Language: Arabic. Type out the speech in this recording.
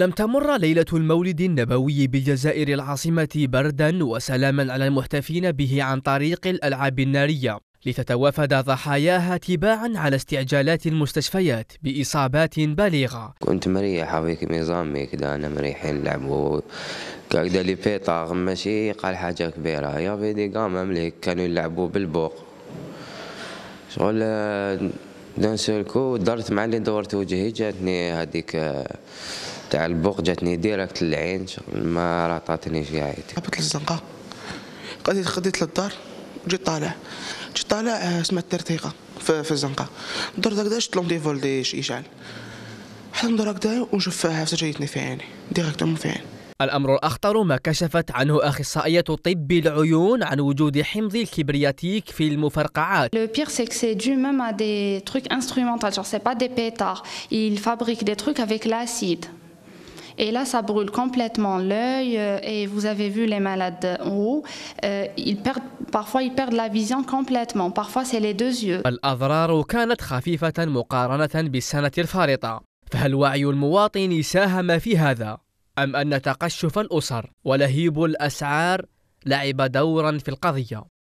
لم تمر ليلة المولد النبوي بالجزائر العاصمة بردا وسلاما على المحتفين به عن طريق الألعاب النارية لتتوافد ضحاياها تباعا على استعجالات المستشفيات بإصابات بالغة كنت مريح في ميزامي كده أنا مريحين نلعبوا كدا لي بيطاغ ماشي قال حاجة كبيرة يا فيدي قام مليك كانوا يلعبوا بالبوق شغل دون سيركو درت مع اللي دورت وجهي جاتني هذيك آه، تاع البوق جاتني ديريكت للعين ما رطاتنيش كاع هبط للزنقه قديت خديت للدار جيت طالع جيت طالع آه، سمعت ترتيقه في, في الزنقه درت هكذا شفت ديفول دي يشعل حتى ندور هكذا ونشوف فيها جاتني في عيني ديريكتومون في عيني الأمر الأخطر ما كشفت عنه أخصائية طب العيون عن وجود حمض الكبرياتيك في المفرقعات. Le pire c'est que c'est dû même à des trucs instrumentaux, genre c'est pas des pétards, ils fabriquent des trucs avec l'acide. Et là, ça brûle complètement l'œil. Et vous avez vu les malades en haut, ils perdent, parfois ils perdent la vision complètement. Parfois, c'est les deux yeux. الأضرار كانت خفيفة مقارنة بالسنة الفارطة. فهل وعي المواطن ساهم في هذا؟ أم أن تقشف الأسر ولهيب الأسعار لعب دورا في القضية